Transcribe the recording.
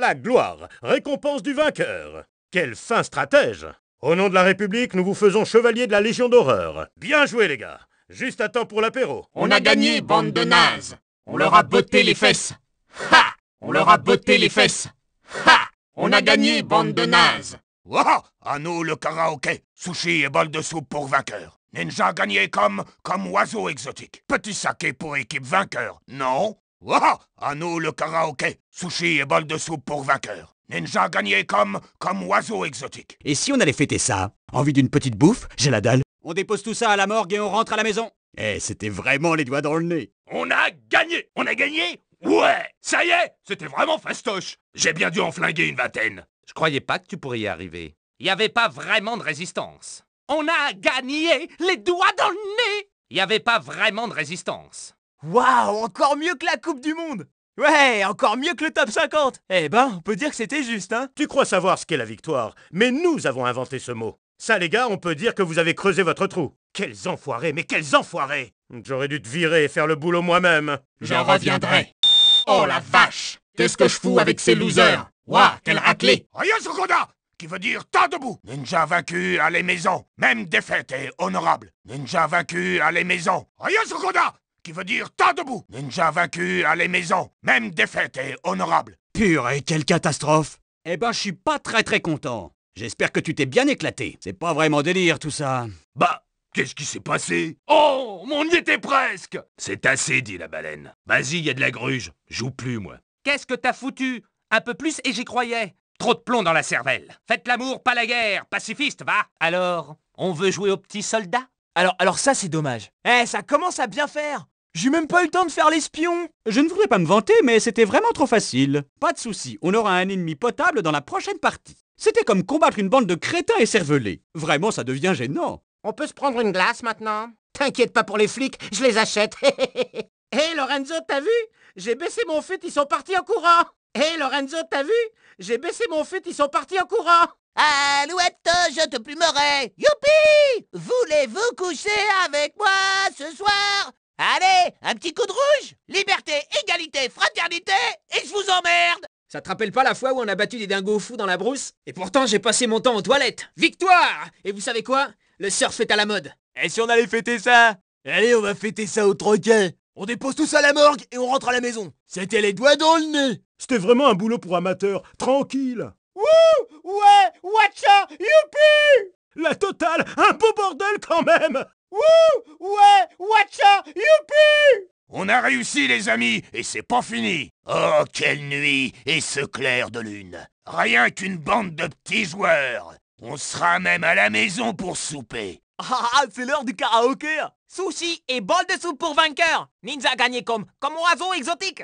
La gloire, récompense du vainqueur. Quel fin stratège Au nom de la République, nous vous faisons chevalier de la Légion d'horreur. Bien joué, les gars Juste à temps pour l'apéro. On a gagné, bande de nazes On leur a botté les fesses Ha On leur a botté les fesses Ha On a gagné, bande de nazes Waouh À nous le karaoké Sushi et bol de soupe pour vainqueur Ninja gagné comme... comme oiseau exotique Petit saké pour équipe vainqueur, non Wow ah, À nous le karaoké Sushi et bol de soupe pour vainqueur Ninja gagné comme... comme oiseau exotique Et si on allait fêter ça Envie d'une petite bouffe J'ai la dalle On dépose tout ça à la morgue et on rentre à la maison Eh, c'était vraiment les doigts dans le nez On a gagné On a gagné Ouais Ça y est C'était vraiment fastoche J'ai bien dû en flinguer une vingtaine Je croyais pas que tu pourrais y arriver. Il avait pas vraiment de résistance. On a gagné Les doigts dans le nez Il avait pas vraiment de résistance. Waouh, encore mieux que la Coupe du Monde Ouais, encore mieux que le top 50 Eh ben, on peut dire que c'était juste, hein Tu crois savoir ce qu'est la victoire, mais nous avons inventé ce mot. Ça, les gars, on peut dire que vous avez creusé votre trou. Quels enfoirés, mais quelles enfoirés J'aurais dû te virer et faire le boulot moi-même. J'en reviendrai. Oh la vache Qu'est-ce que je fous avec ces losers Ouah, quelle raclée Ayasokoda qui veut dire tas debout. Ninja vaincu, à les maisons. Même défaite est honorable. Ninja vaincu, à les maisons. Ayasokoda qui veut dire tas debout. Ninja vaincu à les maisons, même défaite et honorable. et quelle catastrophe Eh ben, je suis pas très très content. J'espère que tu t'es bien éclaté. C'est pas vraiment délire tout ça. Bah, qu'est-ce qui s'est passé Oh, mon y était presque C'est assez, dit la baleine. Vas-y, y a de la gruge. Joue plus, moi. Qu'est-ce que t'as foutu Un peu plus et j'y croyais. Trop de plomb dans la cervelle. Faites l'amour, pas la guerre. Pacifiste, va Alors, on veut jouer aux petits soldats alors, alors ça, c'est dommage. Eh, ça commence à bien faire J'ai même pas eu le temps de faire l'espion Je ne voudrais pas me vanter, mais c'était vraiment trop facile. Pas de souci, on aura un ennemi potable dans la prochaine partie. C'était comme combattre une bande de crétins et cervelés. Vraiment, ça devient gênant. On peut se prendre une glace maintenant T'inquiète pas pour les flics, je les achète. Hé Lorenzo, t'as vu J'ai baissé mon fut, ils sont partis en courant. Hé Lorenzo, t'as vu J'ai baissé mon fut, ils sont partis en courant. Alouette, je te plumerai. Youpi Voulez-vous coucher avec moi ce soir Allez, un petit coup de rouge Liberté, égalité, fraternité, et je vous emmerde Ça te rappelle pas la fois où on a battu des dingos fous dans la brousse Et pourtant j'ai passé mon temps aux toilettes Victoire Et vous savez quoi Le surf est à la mode Et si on allait fêter ça Allez, on va fêter ça au troquet on dépose tout ça à la morgue et on rentre à la maison. C'était les doigts dans le nez. C'était vraiment un boulot pour amateur. Tranquille. Ouais Watcha Youpi La totale Un beau bordel quand même Wouh Ouais Watcha Youpi On a réussi les amis, et c'est pas fini Oh, quelle nuit et ce clair de lune Rien qu'une bande de petits joueurs On sera même à la maison pour souper ah, ah c'est l'heure du karaoké Sushi et bol de soupe pour vainqueur Ninja a gagné comme, comme oiseau exotique